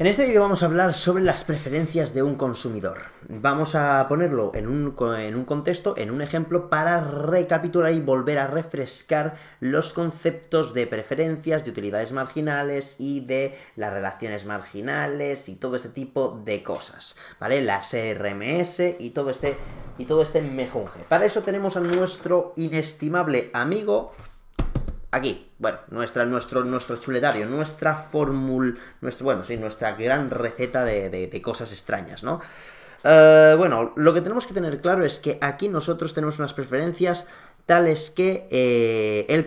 En este vídeo vamos a hablar sobre las preferencias de un consumidor. Vamos a ponerlo en un, contexto, en un ejemplo, para recapitular y volver a refrescar los conceptos de preferencias, de utilidades marginales y de las relaciones marginales y todo este tipo de cosas, ¿vale? Las RMS y todo este, y todo este Para eso tenemos a nuestro inestimable amigo aquí, bueno, nuestra, nuestro, nuestro chuletario, nuestra fórmula, nuestro, bueno, sí, nuestra gran receta de, cosas extrañas, ¿no? Eh, bueno, lo que tenemos que tener claro es que aquí nosotros tenemos unas preferencias tales que eh, el,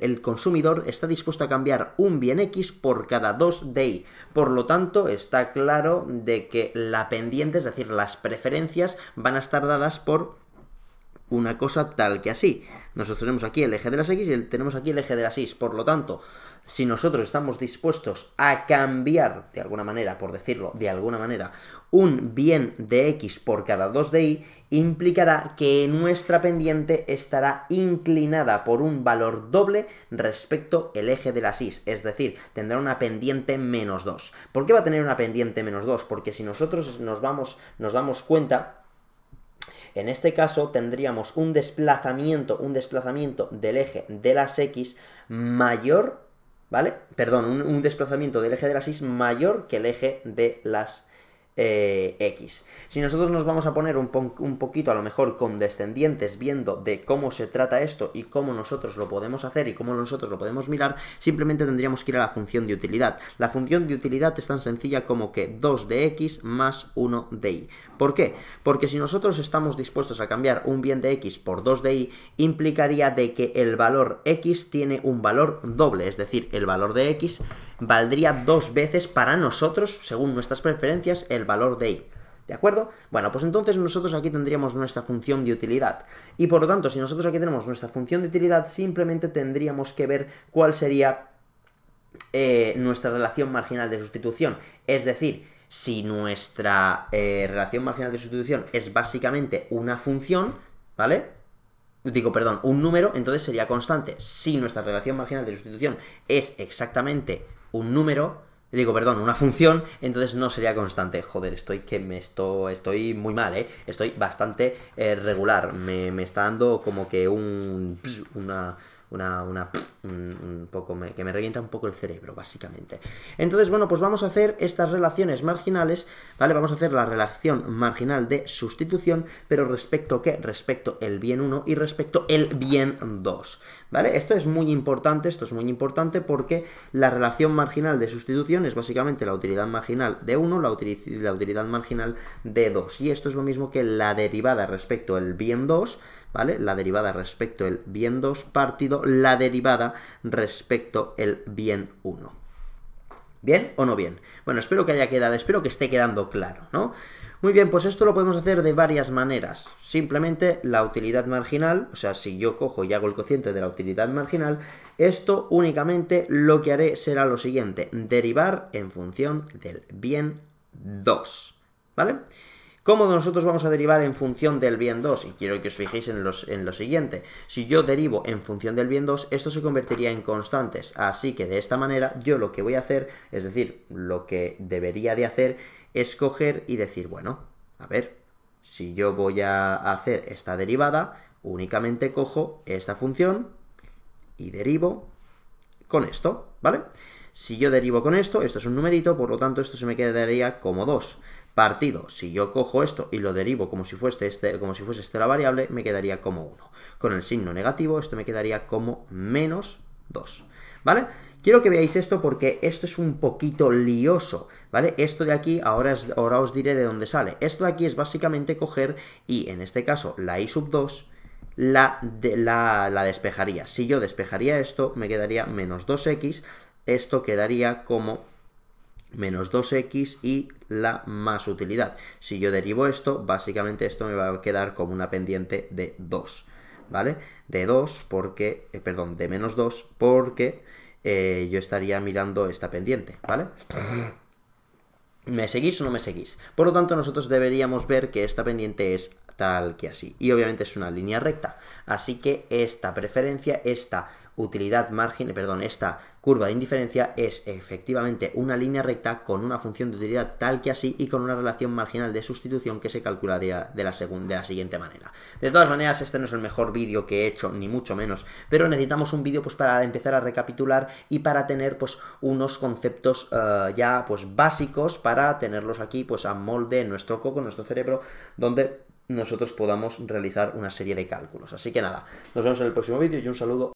el, consumidor está dispuesto a cambiar un bien X por cada 2 DI. Por lo tanto, está claro de que la pendiente, es decir, las preferencias, van a estar dadas por una cosa tal que así. Nosotros tenemos aquí el eje de las X y tenemos aquí el eje de las Y. Por lo tanto, si nosotros estamos dispuestos a cambiar, de alguna manera, por decirlo de alguna manera, un bien de X por cada 2 de Y, implicará que nuestra pendiente estará inclinada por un valor doble respecto el eje de las Y. Es decir, tendrá una pendiente menos 2. ¿Por qué va a tener una pendiente menos 2? Porque si nosotros nos, vamos, nos damos cuenta en este caso tendríamos un desplazamiento, un desplazamiento del eje de las X mayor, ¿vale? Perdón, un, un desplazamiento del eje de las Y mayor que el eje de las eh, X. Si nosotros nos vamos a poner un, un, poquito a lo mejor condescendientes viendo de cómo se trata esto y cómo nosotros lo podemos hacer y cómo nosotros lo podemos mirar, simplemente tendríamos que ir a la función de utilidad. La función de utilidad es tan sencilla como que 2 de X más 1 de Y. ¿Por qué? Porque si nosotros estamos dispuestos a cambiar un bien de X por 2 de Y, implicaría de que el valor X tiene un valor doble, es decir, el valor de X valdría dos veces para nosotros, según nuestras preferencias, el valor de i. ¿De acuerdo? Bueno, pues entonces nosotros aquí tendríamos nuestra función de utilidad. Y por lo tanto, si nosotros aquí tenemos nuestra función de utilidad, simplemente tendríamos que ver cuál sería eh, nuestra relación marginal de sustitución. Es decir, si nuestra eh, relación marginal de sustitución es básicamente una función, ¿vale? Digo, perdón, un número, entonces sería constante. Si nuestra relación marginal de sustitución es exactamente un número, digo, perdón, una función, entonces no sería constante. Joder, estoy que me estoy, estoy muy mal, ¿eh? Estoy bastante eh, regular. Me, me, está dando como que un... una... una un mm, mm, poco que me revienta un poco el cerebro, básicamente. Entonces, bueno, pues vamos a hacer estas relaciones marginales, ¿vale? Vamos a hacer la relación marginal de sustitución, pero respecto qué? Respecto el bien 1 y respecto el bien 2, ¿vale? Esto es muy importante, esto es muy importante porque la relación marginal de sustitución es básicamente la utilidad marginal de 1, la, la utilidad marginal de 2, y esto es lo mismo que la derivada respecto al bien 2, ¿vale? La derivada respecto el bien 2 partido la derivada respecto el bien 1. ¿Bien o no bien? Bueno, espero que haya quedado, espero que esté quedando claro, ¿no? Muy bien, pues esto lo podemos hacer de varias maneras. Simplemente la utilidad marginal, o sea, si yo cojo y hago el cociente de la utilidad marginal, esto únicamente lo que haré será lo siguiente, derivar en función del bien 2, ¿vale? ¿Cómo nosotros vamos a derivar en función del bien 2? Y quiero que os fijéis en, lo siguiente. Si yo derivo en función del bien 2, esto se convertiría en constantes. Así que de esta manera yo lo que voy a hacer, es decir, lo que debería de hacer es coger y decir, bueno, a ver, si yo voy a hacer esta derivada, únicamente cojo esta función y derivo con esto, ¿vale? Si yo derivo con esto, esto es un numerito, por lo tanto esto se me quedaría como 2 partido. Si yo cojo esto y lo derivo como si, fuese este, como si fuese la variable, me quedaría como 1. Con el signo negativo, esto me quedaría como menos 2. ¿Vale? Quiero que veáis esto porque esto es un poquito lioso, ¿vale? Esto de aquí, ahora, os diré de dónde sale. Esto de aquí es básicamente coger y, en este caso, la i sub 2 la, la, la despejaría. Si yo despejaría esto, me quedaría menos 2x, esto quedaría como menos 2x y la más utilidad. Si yo derivo esto, básicamente esto me va a quedar como una pendiente de 2, ¿vale? De 2 porque, eh, perdón, de menos 2 porque eh, yo estaría mirando esta pendiente, ¿vale? ¿Me seguís o no me seguís? Por lo tanto, nosotros deberíamos ver que esta pendiente es tal que así. Y obviamente es una línea recta. Así que esta preferencia, esta utilidad margen, perdón, esta curva de indiferencia es efectivamente una línea recta con una función de utilidad tal que así y con una relación marginal de sustitución que se calcularía de la, de la siguiente manera. De todas maneras, este no es el mejor vídeo que he hecho, ni mucho menos, pero necesitamos un vídeo pues para empezar a recapitular y para tener pues unos conceptos eh, ya pues básicos para tenerlos aquí pues a molde en nuestro coco, en nuestro cerebro, donde nosotros podamos realizar una serie de cálculos. Así que nada, nos vemos en el próximo vídeo y un saludo.